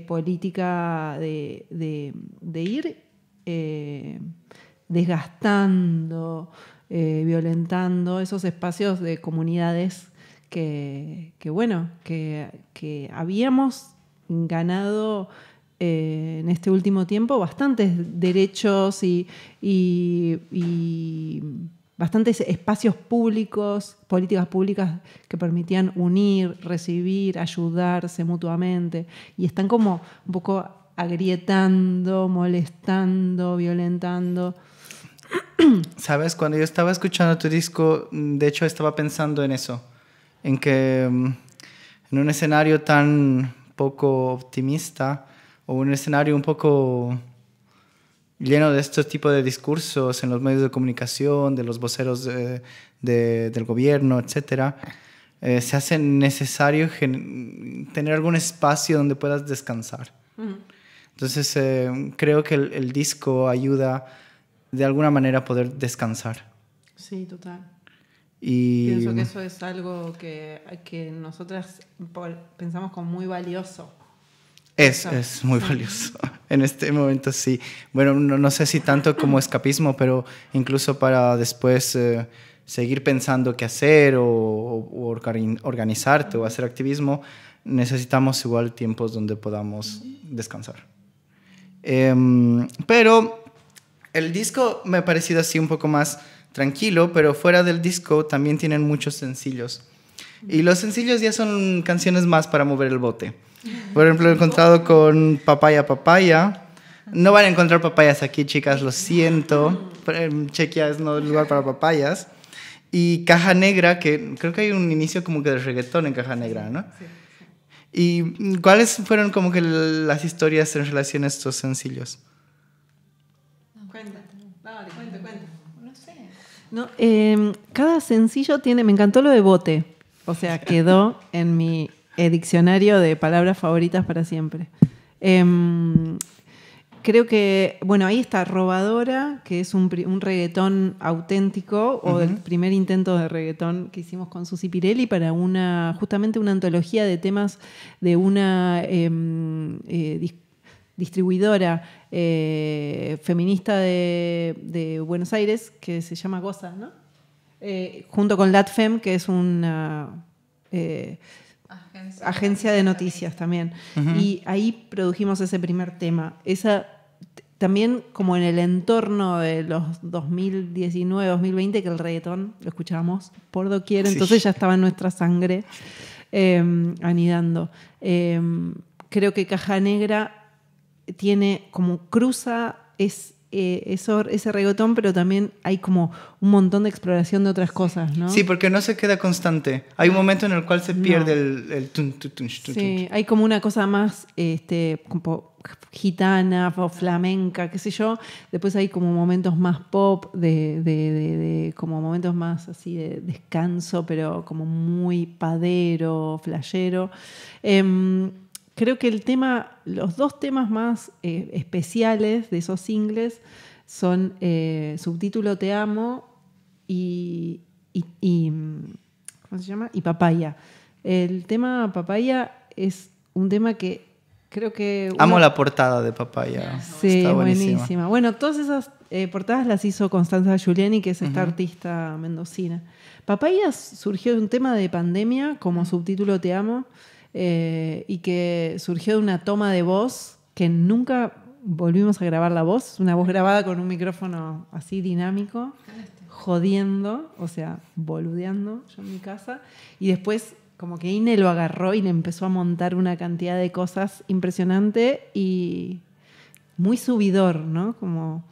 política de, ir desgastando, violentando esos espacios de comunidades que, bueno, que, habíamos ganado eh, en este último tiempo bastantes derechos y, y bastantes espacios públicos, políticas públicas que permitían unir, recibir, ayudarse mutuamente. Y están como un poco agrietando, molestando, violentando. Sabes, cuando yo estaba escuchando tu disco, de hecho estaba pensando en eso en que mm, en un escenario tan poco optimista o un escenario un poco lleno de estos tipos de discursos en los medios de comunicación, de los voceros del gobierno, etc., eh, se hace necesario tener algún espacio donde puedas descansar. Entonces, eh, creo que el, el disco ayuda de alguna manera a poder descansar. Sí, total. Y... Pienso que eso es algo que, que nosotras pensamos como muy valioso. Es, es muy valioso. en este momento sí. Bueno, no, sé si tanto como escapismo, pero incluso para después eh, seguir pensando qué hacer o, organizarte o hacer activismo, necesitamos igual tiempos donde podamos descansar. Em, pero el disco me ha parecido así un poco más tranquilo, pero fuera del disco también tienen muchos sencillos. Y los sencillos ya son canciones más para mover el bote. Por ejemplo, he encontrado con Papaya Papaya. No van a encontrar papayas aquí, chicas, lo siento. Em, Chequia es no el lugar para papayas. Y Caja Negra, que creo que hay un inicio como que de reggaetón en Caja Negra, ¿no? ¿Y mm, cuáles fueron como que las historias en relación a estos sencillos? Cuenta, vale, cuenta, cuenta. No, em, cada sencillo tiene, me encantó lo de bote, o sea, quedó en mi diccionario de palabras favoritas para siempre. Em, creo que, bueno, ahí está Robadora, que es un, reggaetón auténtico, o el primer intento de reggaetón que hicimos con Susi Pirelli para una, justamente una antología de temas de una em, eh, discusión distribuidora eh, feminista de, Buenos Aires que se llama Goza, ¿no? Eh, junto con LatFem, que es una eh, agencia, de noticias también. Y ahí produjimos ese primer tema. Esa también como en el entorno de los 2019, 2020, que el reggaetón lo escuchábamos por doquier, entonces ya estaba en nuestra sangre anidando. creo que Caja Negra tiene como cruza es, eh, ese regotón, pero también hay como un montón de exploración de otras cosas, ¿no? Sí, porque no se queda constante. Hay un momento en el cual se pierde el, Sí, hay como una cosa más este, gitana o flamenca, qué sé yo. Después hay como momentos más pop, de, como momentos más así de descanso, pero como muy padero, flayero. Em, creo que el tema, los dos temas más eh, especiales de esos singles son eh, subtítulo Te amo y, ¿cómo se llama? Y Papaya. El tema Papaya es un tema que creo que... Amo la portada de Papaya. Sí, buenísima. Bueno, todas esas eh, portadas las hizo Constanza Giuliani, que es esta artista mendocina. Papaya surgió de un tema de pandemia como subtítulo Te amo. Eh, y que surgió de una toma de voz que nunca volvimos a grabar la voz, una voz grabada con un micrófono así dinámico, jodiendo, o sea, boludeando yo en mi casa, y después como que Ine lo agarró y le empezó a montar una cantidad de cosas impresionante y muy subidor, ¿no? Como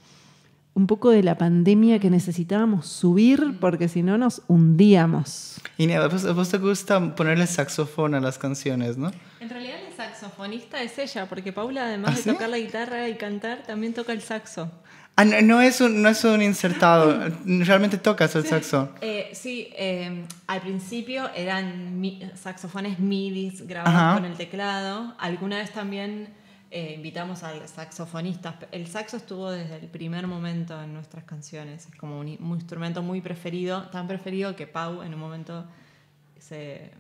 un poco de la pandemia que necesitábamos subir porque si no nos hundíamos. Y nada, vos, te gusta ponerle saxofón a las canciones, ¿no? En realidad la saxofonista es ella, porque Paula además ¿Ah, de tocar la guitarra y cantar, también toca el saxo. Ah, no, es, un, no es un insertado, realmente tocas el saxo. Eh, sí, em, al principio eran saxofones midis grabados con el teclado, alguna vez también eh, invitamos al saxofonista. El saxo estuvo desde el primer momento en nuestras canciones. Es como un, instrumento muy preferido, tan preferido que Pau en un momento se,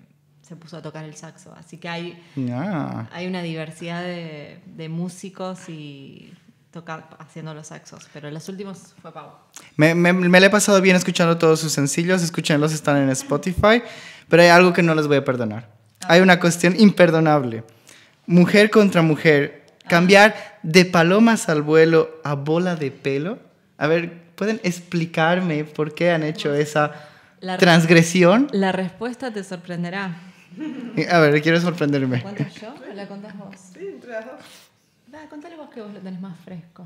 se puso a tocar el saxo. Así que hay, ah. hay una diversidad de, de músicos y tocar haciendo los saxos, pero los últimos fue Pau. Me, me, he pasado bien escuchando todos sus sencillos, escúchenlos, están en Spotify, pero hay algo que no les voy a perdonar. Hay una cuestión imperdonable. Mujer contra mujer, cambiar de palomas al vuelo a bola de pelo. A ver, ¿pueden explicarme por qué han hecho esa transgresión? La respuesta te sorprenderá. A ver, quiero sorprenderme. ¿Cuánto yo? ¿La contás vos? Sí, entre las dos. contale vos que vos lo tenés más fresco.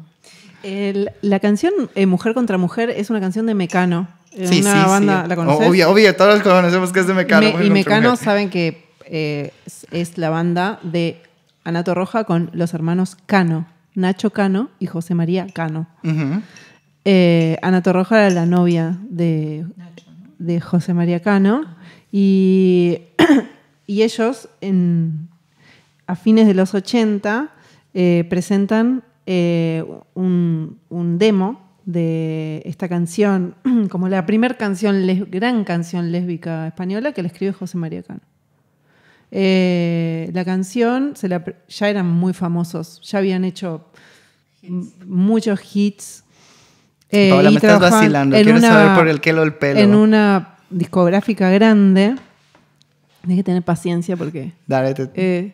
la canción eh, Mujer contra Mujer es una canción de Mecano. Sí, una sí, banda, sí. ¿la conoces? Obvio, obvio, todos conocemos que es de Mecano. y Mecano saben que eh, es, la banda de Anato Roja con los hermanos Cano, Nacho Cano y José María Cano. Eh, Anato Roja era la novia de, José María Cano y, y ellos en, a fines de los 80 eh, presentan eh, un, demo de esta canción, como la primera canción, gran canción lésbica española que la escribe José María Cano. Eh, la canción se la, ya eran muy famosos, ya habían hecho muchos hits. Eh, me estás vacilando, quiero saber por el pelo. En una discográfica grande. Hay que tener paciencia porque. Eh,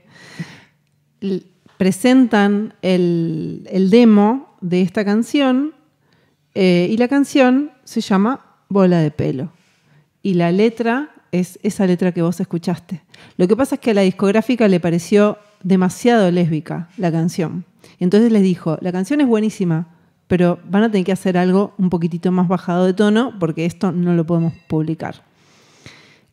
presentan el, demo de esta canción y la canción se llama Bola de pelo. Y la letra es esa letra que vos escuchaste. Lo que pasa es que a la discográfica le pareció demasiado lésbica la canción. Entonces les dijo, la canción es buenísima, pero van a tener que hacer algo un poquitito más bajado de tono porque esto no lo podemos publicar.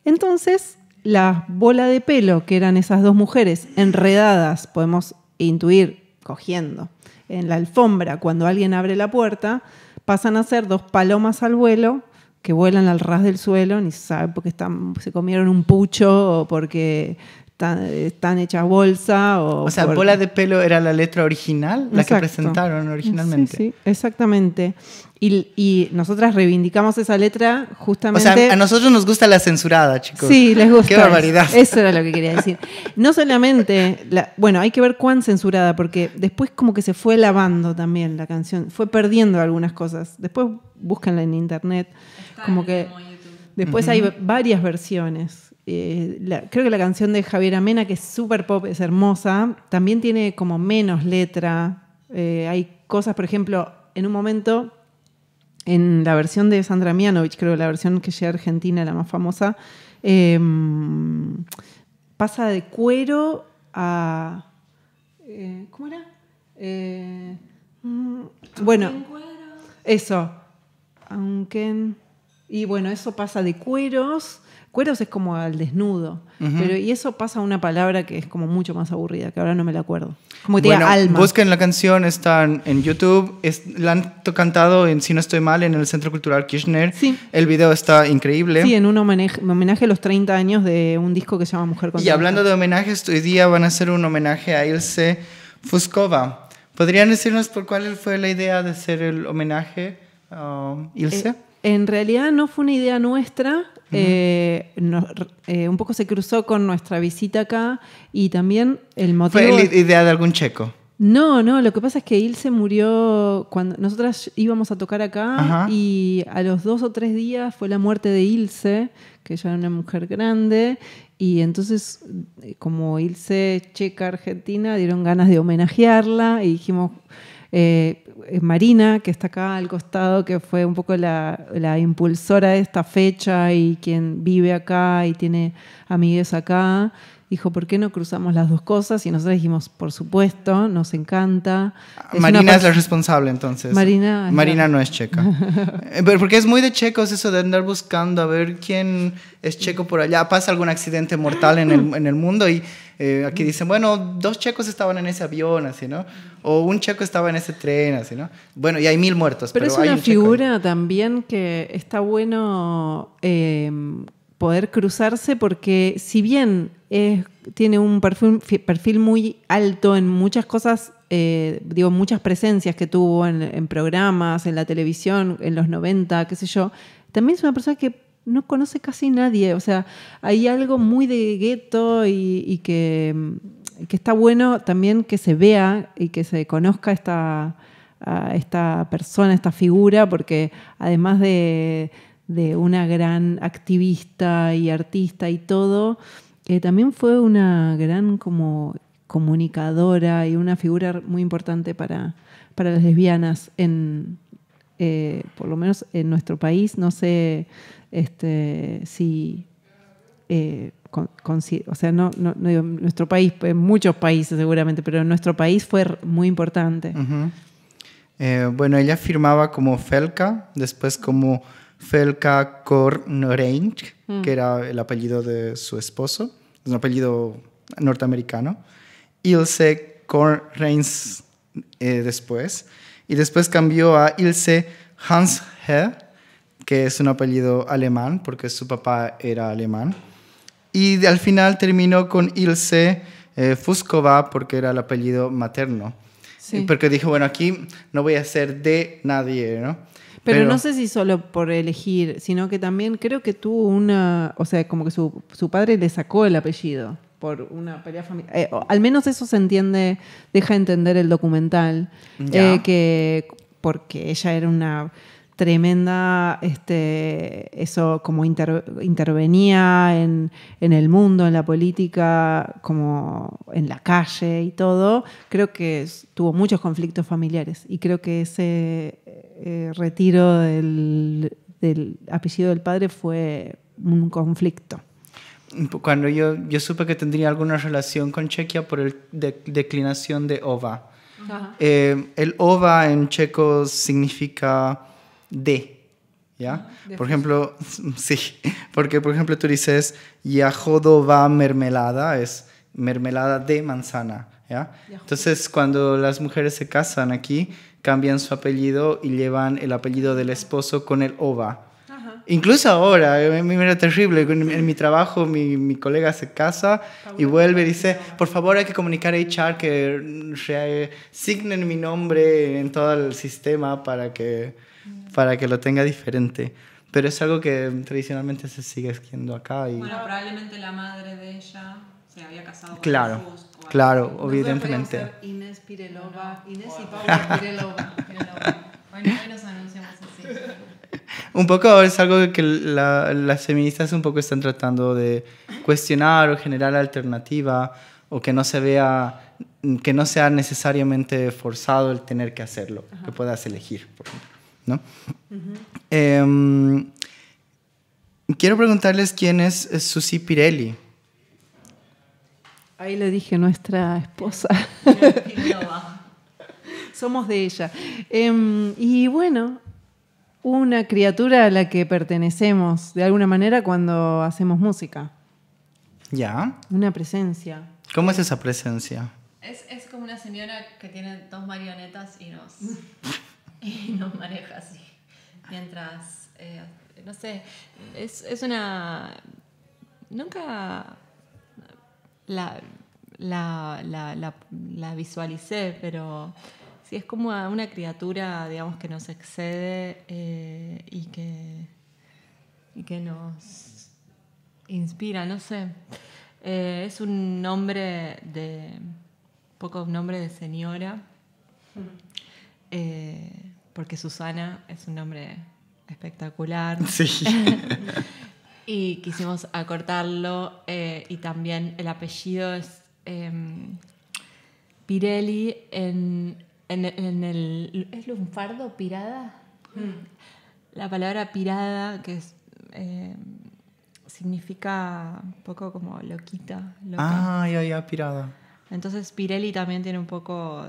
Entonces, la bola de pelo que eran esas dos mujeres enredadas, podemos intuir, cogiendo, en la alfombra cuando alguien abre la puerta, pasan a ser dos palomas al vuelo que vuelan al ras del suelo, ni se sabe porque están, se comieron un pucho o porque están, hechas bolsa. O, o sea, bola de pelo era la letra original, la que presentaron originalmente. Sí, exactamente. Y, y, nosotras reivindicamos esa letra justamente. O sea, a nosotros nos gusta la censurada, chicos. Sí, les gusta. Qué barbaridad. Eso era lo que quería decir. No solamente. La, bueno, hay que ver cuán censurada, porque después, como que se fue lavando también la canción. Fue perdiendo algunas cosas. Después búsquenla en internet. como que. Después hay varias versiones eh, creo que la canción de Javier Amena, que es super pop, es hermosa, también tiene como menos letra. Eh, hay cosas, por ejemplo, en un momento, en la versión de Sandra Mianovich, creo que la versión que llega a Argentina, la más famosa, em, pasa de cuero a. Eh, ¿Cómo era? Mm, bueno, eso. Aunque. Y bueno, eso pasa de cueros cueros es como al desnudo. pero, y eso pasa a una palabra que es como mucho más aburrida, que ahora no me la acuerdo. Como que bueno, alma. Busquen la canción, está en YouTube, es, la han cantado, en, si no estoy mal, en el Centro Cultural Kirchner. El video está increíble. Sí, en un homenaje, homenaje a los 30 años de un disco que se llama Mujer Contra. Y hablando de homenajes, hoy día van a hacer un homenaje a Ilse Fuscova. ¿Podrían decirnos por cuál fue la idea de hacer el homenaje a um, Ilse? Eh, en realidad no fue una idea nuestra, eh, eh, un poco se cruzó con nuestra visita acá y también el motivo... ¿Fue la idea de algún checo? No, no, lo que pasa es que Ilse murió cuando nosotras íbamos a tocar acá y a los dos o tres días fue la muerte de Ilse, que ya era una mujer grande, y entonces eh, como Ilse checa argentina dieron ganas de homenajearla y dijimos eh, Marina, que está acá al costado, que fue un poco la, impulsora de esta fecha y quien vive acá y tiene amigos acá dijo, ¿por qué no cruzamos las dos cosas? Y nosotros dijimos, por supuesto, nos encanta. Marina es la responsable entonces. Marina. Marina no, es checa. Eh, pero porque es muy de checos eso de andar buscando a ver quién es checo por allá. Pasa algún accidente mortal en el, en el mundo y eh, aquí dicen, bueno, dos checos estaban en ese avión, así, ¿no? O un checo estaba en ese tren, así, ¿no? Bueno, y hay mil muertos. Pero, es una figura también que está bueno eh, poder cruzarse porque si bien tiene un perfil, muy alto en muchas cosas, eh, digo, muchas presencias que tuvo en, programas, en la televisión, en los 90, qué sé yo. También es una persona que no conoce casi nadie, o sea, hay algo muy de gueto y, mm, que, está bueno también que se vea y que se conozca esta, esta persona, esta figura, porque además de una gran activista y artista y todo, eh, también fue una gran como comunicadora y una figura muy importante para, para las lesbianas en, eh, por lo menos en nuestro país, no sé este, si, eh, o sea, no, no, nuestro país, en pues, muchos países seguramente, pero en nuestro país fue muy importante. bueno, ella firmaba como Felca, después como Felka Kornrein, mm. que era el apellido de su esposo, es un apellido norteamericano, Ilse Kornreins eh, después, y después cambió a Ilse Hans que es un apellido alemán, porque su papá era alemán, y al final terminó con Ilse Fuscova, eh, Fuskova, porque era el apellido materno. Porque dijo, bueno, aquí no voy a ser de nadie, ¿no? Pero, no sé si solo por elegir, sino que también creo que tuvo una, o sea, como que su, su padre le sacó el apellido por una pelea familiar. Eh, al menos eso se entiende, deja entender el documental, eh, que porque ella era una tremenda, este, eso como intervenía en, el mundo, en la política, como en la calle y todo, creo que tuvo muchos conflictos familiares y creo que ese eh, retiro del, del, apellido del padre fue un conflicto. Cuando yo, yo supe que tendría alguna relación con Chequia por la declinación de OVA. Eh, el OVA en checo significa de. ¿Ya? por ejemplo, sí, porque por ejemplo tú dices, yajodo va mermelada, es mermelada de manzana. ¿ya? Entonces, cuando las mujeres se casan aquí, cambian su apellido y llevan el apellido del esposo con el ova. Incluso ahora, eh, me era terrible, en mi trabajo mi, mi colega se casa y vuelve y dice, por favor hay que comunicar a HR que signen mi nombre en todo el sistema para que para que lo tenga diferente. Pero es algo que tradicionalmente se sigue haciendo acá. Y... Bueno, probablemente la madre de ella se había casado claro, con Jesús. claro, evidentemente. Inés Pirelova, y Paula Pirelova. anunciamos así. Un poco es algo que las feministas un poco están tratando de cuestionar o generar alternativa o que no se vea, que no sea necesariamente forzado el tener que hacerlo, que puedas elegir, por ¿no? Em, quiero preguntarles quién es Susi Pirelli. Ahí le dije, nuestra esposa. Somos de ella. Em, y bueno, una criatura a la que pertenecemos de alguna manera cuando hacemos música. ¿Ya? Una presencia. ¿Cómo es esa presencia? Es, es como una señora que tiene dos marionetas y nos... y nos maneja así. Mientras, eh, no sé, es, una... Nunca la, la, visualicé, pero sí es como una criatura, digamos, que nos excede eh, y, que, y que nos inspira, no sé. Eh, es un nombre de. Un poco un nombre de señora. Mm porque Susana es un nombre espectacular. Sí. y quisimos acortarlo eh, y también el apellido es em, Pirelli en, el... ¿Es lunfardo? ¿Pirada? Mm. La palabra pirada, que es... Em, significa un poco como loquita. Ah, ya, ya, pirada. Entonces Pirelli también tiene un poco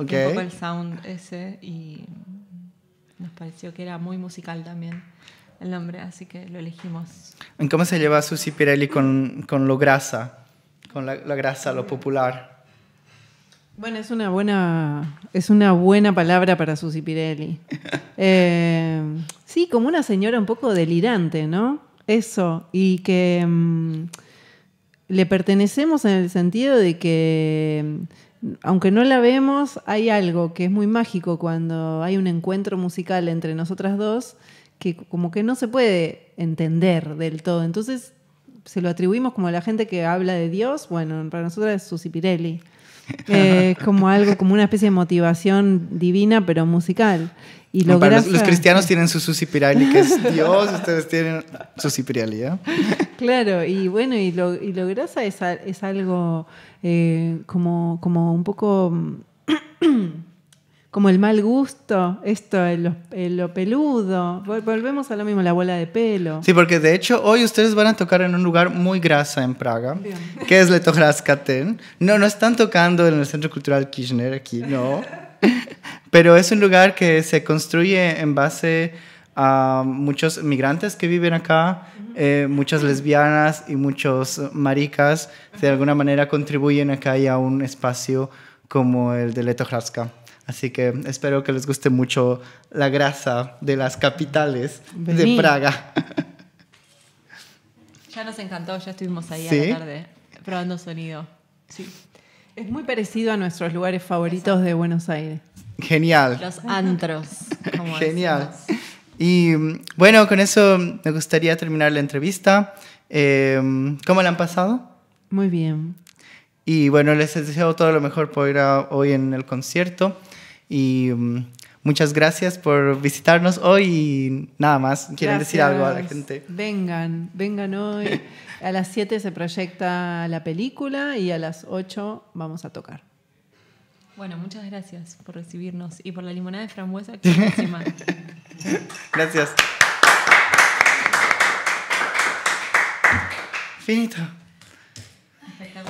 un poco el sound ese y nos pareció que era muy musical también el nombre, así que lo elegimos. ¿En cómo se lleva Susy Pirelli con, lo grasa? Con la, grasa, lo popular. Bueno, es una buena, es una buena palabra para Susy Pirelli. Eh, sí, como una señora un poco delirante, ¿no? Eso, y que mm, le pertenecemos en el sentido de que aunque no la vemos, hay algo que es muy mágico cuando hay un encuentro musical entre nosotras dos que como que no se puede entender del todo. Entonces se lo atribuimos como a la gente que habla de Dios, bueno, para nosotras es Susi Pirelli. Eh, como algo, como una especie de motivación divina, pero musical los, cristianos tienen su susi que es Dios, ustedes tienen susi Pirelli. ¿eh? Claro, y bueno, y lo, grasa es, algo eh, como, como un poco... como el mal gusto, esto, lo, peludo. Volvemos a lo mismo, la bola de pelo. Sí, porque de hecho hoy ustedes van a tocar en un lugar muy grasa en Praga, que es Letohraskaten. No, no están tocando en el Centro Cultural Kirchner aquí, no. Pero es un lugar que se construye en base a muchos migrantes que viven acá, eh, muchas lesbianas y muchos maricas de alguna manera contribuyen acá y a un espacio como el de Letojraska. Así que espero que les guste mucho la grasa de las capitales de Praga. Ya nos encantó, ya estuvimos ahí ¿Sí? tarde probando sonido. Sí. Es muy parecido a nuestros lugares favoritos de Buenos Aires. Genial. Los antros. Genial. Y mm, bueno, con eso me gustaría terminar la entrevista. Em, ¿Cómo la han pasado? Muy bien. Y bueno, les deseo todo lo mejor por ir hoy en el concierto. Y mm, Muchas gracias por visitarnos hoy y nada más. ¿Quieren decir algo a la gente? Vengan, vengan hoy. A las 7 se proyecta la película y a las 8 vamos a tocar. Bueno, muchas gracias por recibirnos y por la limonada de frambuesa que gracias. Finito.